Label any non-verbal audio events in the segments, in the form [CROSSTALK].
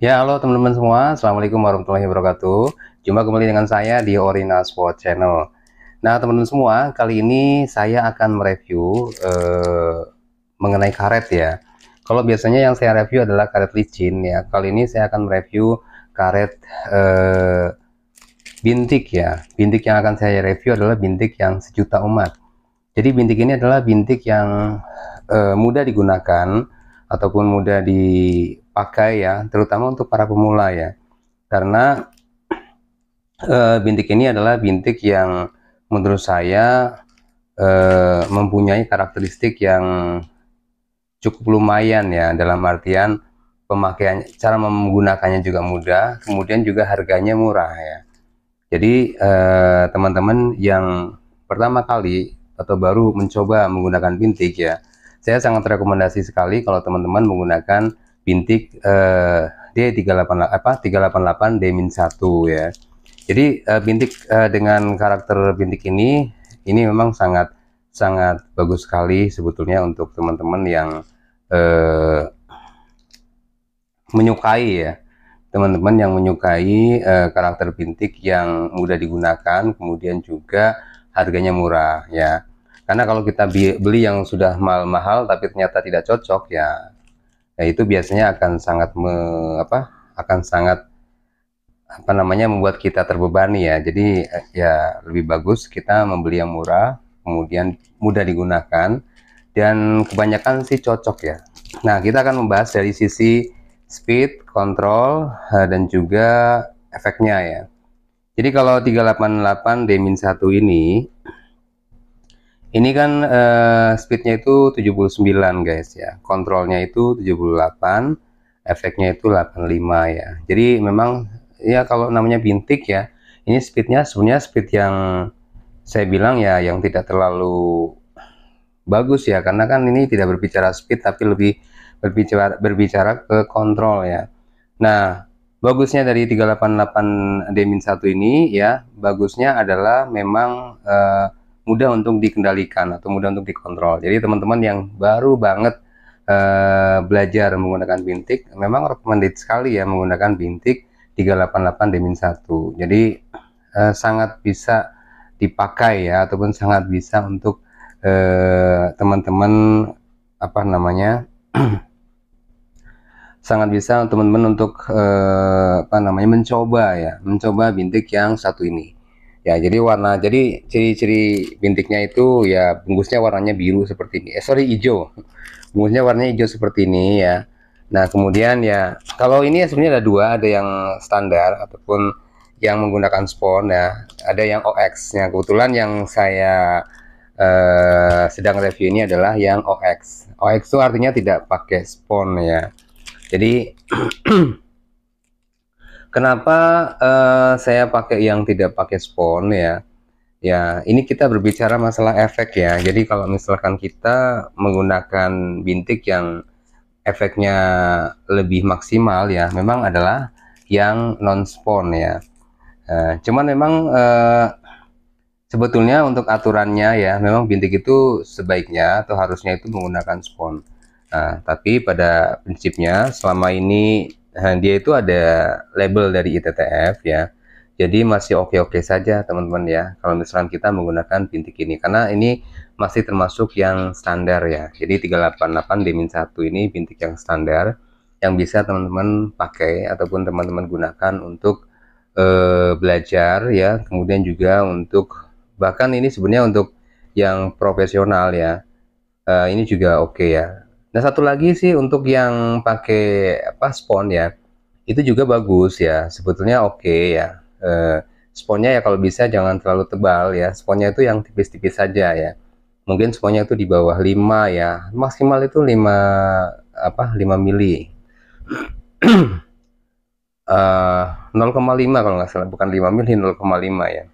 Ya, halo teman-teman semua. Assalamualaikum warahmatullahi wabarakatuh. Jumpa kembali dengan saya di Orina Sport Channel. Nah, teman-teman semua, kali ini saya akan mereview eh, mengenai karet ya. Kalau biasanya yang saya review adalah karet licin ya. Kali ini saya akan mereview karet eh, bintik ya. Bintik yang akan saya review adalah bintik yang sejuta umat. Jadi bintik ini adalah bintik yang eh, mudah digunakan ataupun mudah di pakai ya, terutama untuk para pemula ya. Karena e, bintik ini adalah bintik yang menurut saya e, mempunyai karakteristik yang cukup lumayan ya dalam artian pemakaian cara menggunakannya juga mudah, kemudian juga harganya murah ya. Jadi eh, teman-teman eh, teman -teman yang pertama kali atau baru mencoba menggunakan bintik ya, saya sangat rekomendasi sekali kalau teman-teman menggunakan bintik eh, D388 apa 388 D-1 ya. Jadi eh, bintik eh, dengan karakter bintik ini ini memang sangat sangat bagus sekali sebetulnya untuk teman-teman yang eh, menyukai ya teman-teman yang menyukai uh, karakter bintik yang mudah digunakan kemudian juga harganya murah ya karena kalau kita beli yang sudah mahal-mahal tapi ternyata tidak cocok ya ya itu biasanya akan sangat me, apa akan sangat apa namanya membuat kita terbebani ya jadi eh, ya lebih bagus kita membeli yang murah kemudian mudah digunakan dan kebanyakan sih cocok ya nah kita akan membahas dari sisi speed control eh, dan juga efeknya ya jadi kalau 388 D-1 ini ini kan uh, speednya itu 79 guys ya kontrolnya itu 78 efeknya itu 85 ya jadi memang ya kalau namanya bintik ya ini speednya sebenarnya speed yang saya bilang ya yang tidak terlalu bagus ya karena kan ini tidak berbicara speed tapi lebih berbicara berbicara ke kontrol ya nah bagusnya dari 388 D-1 ini ya bagusnya adalah memang uh, mudah untuk dikendalikan atau mudah untuk dikontrol. Jadi teman-teman yang baru banget uh, belajar menggunakan bintik, memang recommended sekali ya menggunakan bintik 388-1. Jadi uh, sangat bisa dipakai ya ataupun sangat bisa untuk eh, teman-teman uh, apa namanya [CLEARS THROAT] sangat bisa teman-teman untuk uh, apa namanya mencoba ya mencoba bintik yang satu ini ya jadi warna jadi ciri-ciri bintiknya itu ya bungkusnya warnanya biru seperti ini eh sorry hijau bungkusnya warnanya hijau seperti ini ya nah kemudian ya kalau ini ya sebenarnya ada dua ada yang standar ataupun yang menggunakan spon ya ada yang OX nya kebetulan yang saya eh, sedang review ini adalah yang OX OX itu artinya tidak pakai spon ya jadi [CLEARS THROAT] Kenapa uh, saya pakai yang tidak pakai spon ya? Ya, ini kita berbicara masalah efek ya. Jadi kalau misalkan kita menggunakan bintik yang efeknya lebih maksimal ya, memang adalah yang non spon ya. Uh, cuman memang uh, sebetulnya untuk aturannya ya, memang bintik itu sebaiknya atau harusnya itu menggunakan spon. Nah, tapi pada prinsipnya selama ini Nah, dia itu ada label dari ITTF ya. Jadi masih oke-oke saja teman-teman ya. Kalau misalkan kita menggunakan bintik ini karena ini masih termasuk yang standar ya. Jadi 388 D-1 ini bintik yang standar yang bisa teman-teman pakai ataupun teman-teman gunakan untuk eh, belajar ya. Kemudian juga untuk bahkan ini sebenarnya untuk yang profesional ya. Eh, ini juga oke ya. Nah satu lagi sih untuk yang pakai apa spon ya, itu juga bagus ya, sebetulnya oke okay ya. E, sponnya ya kalau bisa jangan terlalu tebal ya, sponnya itu yang tipis-tipis saja ya. Mungkin sponnya itu di bawah 5 ya, maksimal itu 5 apa 5 mili. uh, [CLEARS THROAT] eh, 0,5 kalau nggak salah, bukan 5 mili 0,5 ya.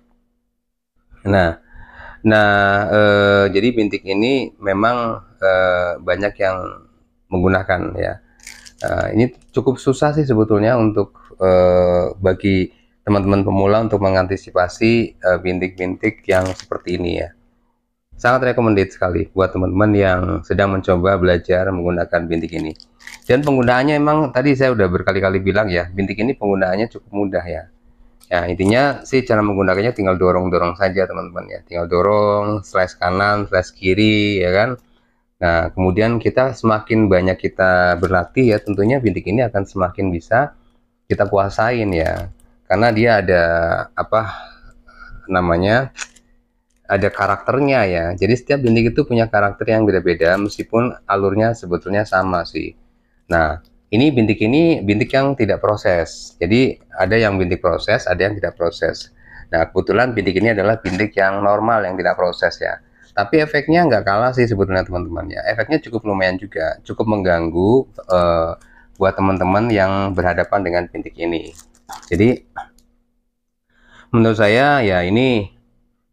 Nah, nah e, jadi bintik ini memang Eh, banyak yang menggunakan ya. Uh, ini cukup susah sih sebetulnya untuk uh, bagi teman-teman pemula untuk mengantisipasi bintik-bintik uh, yang seperti ini ya. Sangat recommended sekali buat teman-teman yang sedang mencoba belajar menggunakan bintik ini. Dan penggunaannya emang tadi saya udah berkali-kali bilang ya, bintik ini penggunaannya cukup mudah ya. Ya, intinya sih cara menggunakannya tinggal dorong-dorong saja teman-teman ya. Tinggal dorong, slash kanan, slash kiri ya kan Nah, kemudian kita semakin banyak kita berlatih ya, tentunya bintik ini akan semakin bisa kita kuasain ya. Karena dia ada apa namanya? ada karakternya ya. Jadi setiap bintik itu punya karakter yang beda-beda meskipun alurnya sebetulnya sama sih. Nah, ini bintik ini bintik yang tidak proses. Jadi ada yang bintik proses, ada yang tidak proses. Nah, kebetulan bintik ini adalah bintik yang normal yang tidak proses ya tapi efeknya nggak kalah sih sebetulnya teman-teman ya efeknya cukup lumayan juga cukup mengganggu uh, buat teman-teman yang berhadapan dengan pintik ini jadi menurut saya ya ini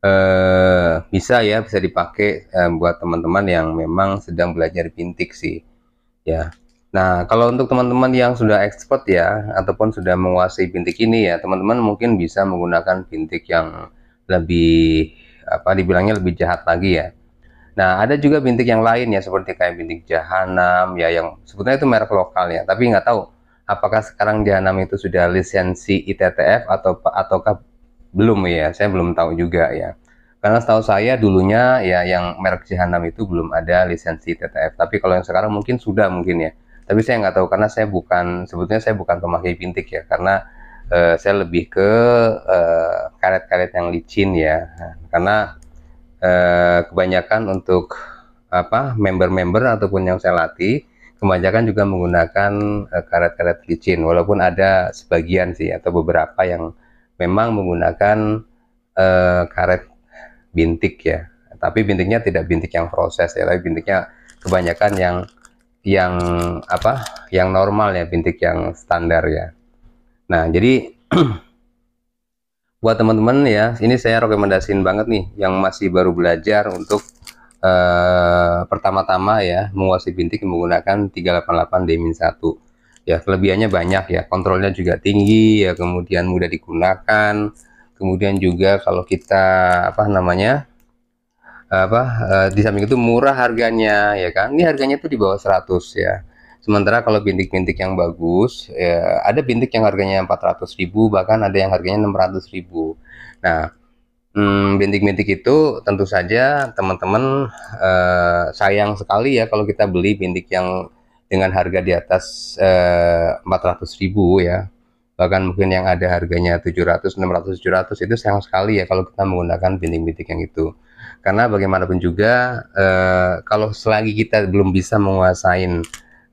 eh, bisa ya bisa dipakai uh, buat teman-teman yang memang sedang belajar pintik sih ya Nah kalau untuk teman-teman yang sudah expert ya ataupun sudah menguasai pintik ini ya teman-teman mungkin bisa menggunakan pintik yang lebih apa dibilangnya lebih jahat lagi ya. Nah, ada juga bintik yang lain ya seperti kayak bintik jahanam ya yang sebetulnya itu merek lokal ya, tapi nggak tahu apakah sekarang jahanam itu sudah lisensi ITTF atau ataukah belum ya. Saya belum tahu juga ya. Karena setahu saya dulunya ya yang merek jahanam itu belum ada lisensi ITTF, tapi kalau yang sekarang mungkin sudah mungkin ya. Tapi saya nggak tahu karena saya bukan sebetulnya saya bukan pemakai bintik ya karena uh, saya lebih ke eh, karet-karet uh, yang licin ya karena uh, kebanyakan untuk apa member-member ataupun yang saya latih kebanyakan juga menggunakan karet-karet uh, licin walaupun ada sebagian sih atau beberapa yang memang menggunakan uh, karet bintik ya tapi bintiknya tidak bintik yang proses ya tapi bintiknya kebanyakan yang yang apa yang normal ya bintik yang standar ya Nah, jadi [CLEARS THROAT] buat teman-teman ya, ini saya rekomendasiin banget nih yang masih baru belajar untuk uh, pertama-tama ya menguasai bintik menggunakan 388 D-1. Ya, kelebihannya banyak ya, kontrolnya juga tinggi ya, kemudian mudah digunakan. Kemudian juga kalau kita apa namanya? apa uh, di samping itu murah harganya ya kan. Ini harganya tuh di bawah 100 ya Sementara kalau bintik-bintik yang bagus, ya, ada bintik yang harganya 400.000 bahkan ada yang harganya 600.000. Nah, hmm, bintik-bintik hmm, itu tentu saja teman-teman eh, sayang sekali ya kalau kita beli bintik yang dengan harga di atas eh, 400.000 ya. Bahkan mungkin yang ada harganya 700, 600, 700 itu sayang sekali ya kalau kita menggunakan bintik-bintik yang itu. Karena bagaimanapun juga, eh, kalau selagi kita belum bisa menguasain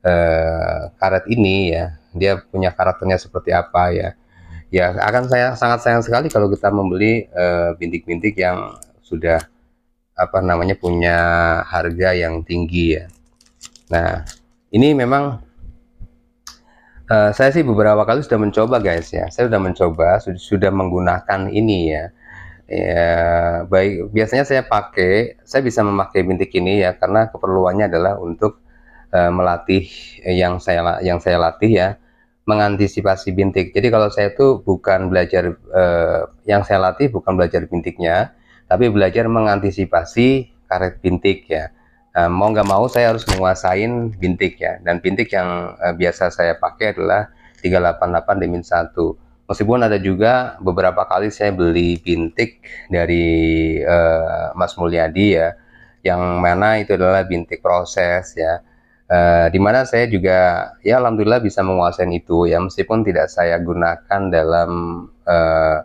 Eh, karet ini ya dia punya karakternya seperti apa ya ya akan saya sangat sayang sekali kalau kita membeli eh, bintik-bintik uh, yang sudah apa namanya punya harga yang tinggi ya nah ini memang Uh, saya sih beberapa kali sudah mencoba guys ya saya sudah mencoba sudah, sudah menggunakan ini ya ya baik biasanya saya pakai saya bisa memakai bintik ini ya karena keperluannya adalah untuk Eh, melatih eh, yang saya yang saya latih ya mengantisipasi bintik. Jadi kalau saya itu bukan belajar eh, yang saya latih bukan belajar bintiknya, tapi belajar mengantisipasi karet bintik ya. Eh, mau nggak mau saya harus menguasain bintik ya. Dan bintik yang eh, biasa saya pakai adalah 388-1. Meskipun ada juga beberapa kali saya beli bintik dari eh, Mas Mulyadi ya, yang mana itu adalah bintik proses ya Eh, dimana saya juga ya alhamdulillah bisa menguasai itu ya meskipun tidak saya gunakan dalam uh,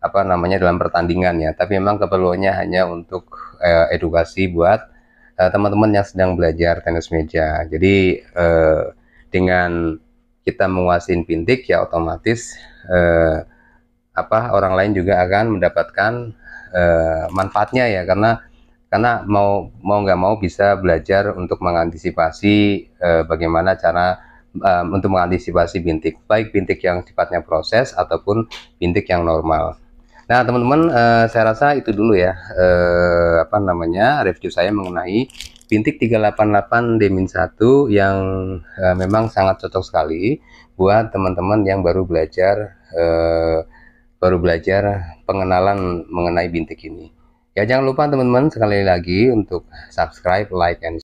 apa namanya dalam pertandingan ya tapi memang keperluannya hanya untuk uh, edukasi buat teman-teman uh, yang sedang belajar tenis meja jadi uh, dengan kita menguasai pintik ya otomatis uh, apa orang lain juga akan mendapatkan uh, manfaatnya ya karena karena mau mau nggak mau bisa belajar untuk mengantisipasi eh, bagaimana cara eh, untuk mengantisipasi bintik baik bintik yang sifatnya proses ataupun bintik yang normal nah teman-teman eh, saya rasa itu dulu ya eh, apa namanya review saya mengenai bintik 388 Demin 1 yang eh, memang sangat cocok sekali buat teman-teman yang baru belajar eh, baru belajar pengenalan mengenai bintik ini Ya jangan lupa teman-teman sekali lagi untuk subscribe, like, and